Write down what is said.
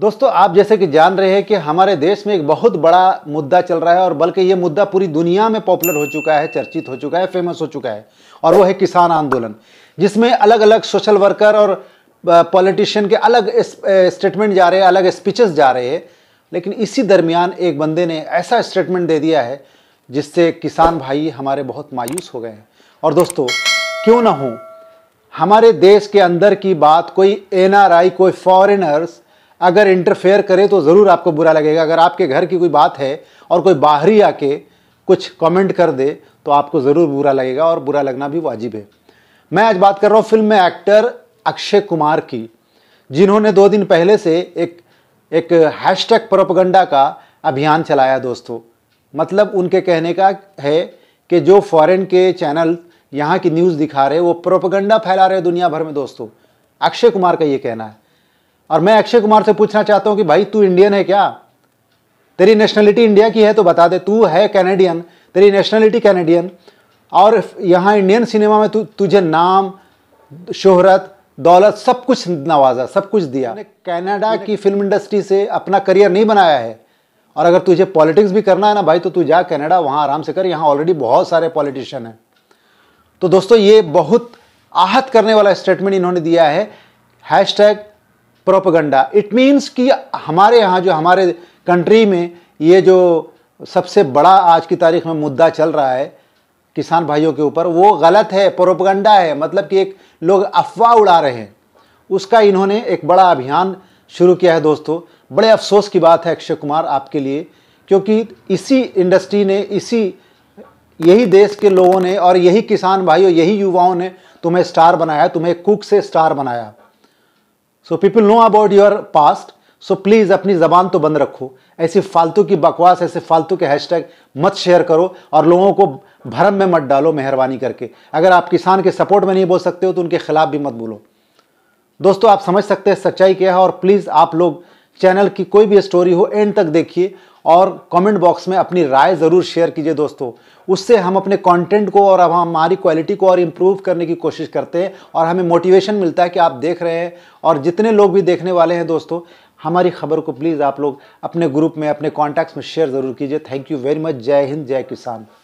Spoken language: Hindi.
दोस्तों आप जैसे कि जान रहे हैं कि हमारे देश में एक बहुत बड़ा मुद्दा चल रहा है और बल्कि ये मुद्दा पूरी दुनिया में पॉपुलर हो चुका है चर्चित हो चुका है फेमस हो चुका है और वो है किसान आंदोलन जिसमें अलग अलग सोशल वर्कर और पॉलिटिशियन के अलग स्टेटमेंट जा रहे हैं अलग स्पीचेस जा रहे हैं लेकिन इसी दरमियान एक बंदे ने ऐसा स्टेटमेंट दे दिया है जिससे किसान भाई हमारे बहुत मायूस हो गए हैं और दोस्तों क्यों ना हो हमारे देश के अंदर की बात कोई एनआरआई कोई फॉरेनर्स अगर इंटरफेयर करे तो ज़रूर आपको बुरा लगेगा अगर आपके घर की कोई बात है और कोई बाहरी आके कुछ कमेंट कर दे तो आपको ज़रूर बुरा लगेगा और बुरा लगना भी वाजिब है मैं आज बात कर रहा हूँ फिल्म में एक्टर अक्षय कुमार की जिन्होंने दो दिन पहले से एक एक हैशटैग प्रोपगंडा का अभियान चलाया दोस्तों मतलब उनके कहने का है कि जो फॉरेन के चैनल यहाँ की न्यूज़ दिखा रहे वो प्रोपगंडा फैला रहे दुनिया भर में दोस्तों अक्षय कुमार का ये कहना है और मैं अक्षय कुमार से पूछना चाहता हूँ कि भाई तू इंडियन है क्या तेरी नेशनलिटी इंडिया की है तो बता दे तू है कैनेडियन तेरी नेशनलिटी कैनेडियन और यहाँ इंडियन सिनेमा में तु, तुझे नाम शोहरत दौलत सब कुछ नवाजा सब कुछ दिया कनाडा की फिल्म इंडस्ट्री से अपना करियर नहीं बनाया है और अगर तुझे पॉलिटिक्स भी करना है ना भाई तो तू जा कनाडा वहाँ आराम से कर यहाँ ऑलरेडी बहुत सारे पॉलिटिशियन हैं तो दोस्तों ये बहुत आहत करने वाला स्टेटमेंट इन्होंने दिया है hashtag propaganda it means कि हमारे यहाँ जो हमारे कंट्री में ये जो सबसे बड़ा आज की तारीख में मुद्दा चल रहा है किसान भाइयों के ऊपर वो गलत है प्रोपगंडा है मतलब कि एक लोग अफवाह उड़ा रहे हैं उसका इन्होंने एक बड़ा अभियान शुरू किया है दोस्तों बड़े अफसोस की बात है अक्षय कुमार आपके लिए क्योंकि इसी इंडस्ट्री ने इसी यही देश के लोगों ने और यही किसान भाइयों यही युवाओं ने तुम्हें स्टार बनाया तुम्हें कुक से स्टार बनाया so people know about your past so please अपनी ज़बान तो बंद रखो ऐसी फालतू की बकवास ऐसे फालतू के हैशटैग मत शेयर करो और लोगों को भरम में मत डालो मेहरबानी करके अगर आप किसान के सपोर्ट में नहीं बोल सकते हो तो उनके खिलाफ भी मत बोलो दोस्तों आप समझ सकते हैं सच्चाई क्या है और प्लीज़ आप लोग चैनल की कोई भी स्टोरी हो एंड तक देखिए और कमेंट बॉक्स में अपनी राय ज़रूर शेयर कीजिए दोस्तों उससे हम अपने कंटेंट को और हमारी क्वालिटी को और इम्प्रूव करने की कोशिश करते हैं और हमें मोटिवेशन मिलता है कि आप देख रहे हैं और जितने लोग भी देखने वाले हैं दोस्तों हमारी खबर को प्लीज़ आप लोग अपने ग्रुप में अपने कॉन्टैक्ट्स में शेयर ज़रूर कीजिए थैंक यू वेरी मच जय हिंद जय किसान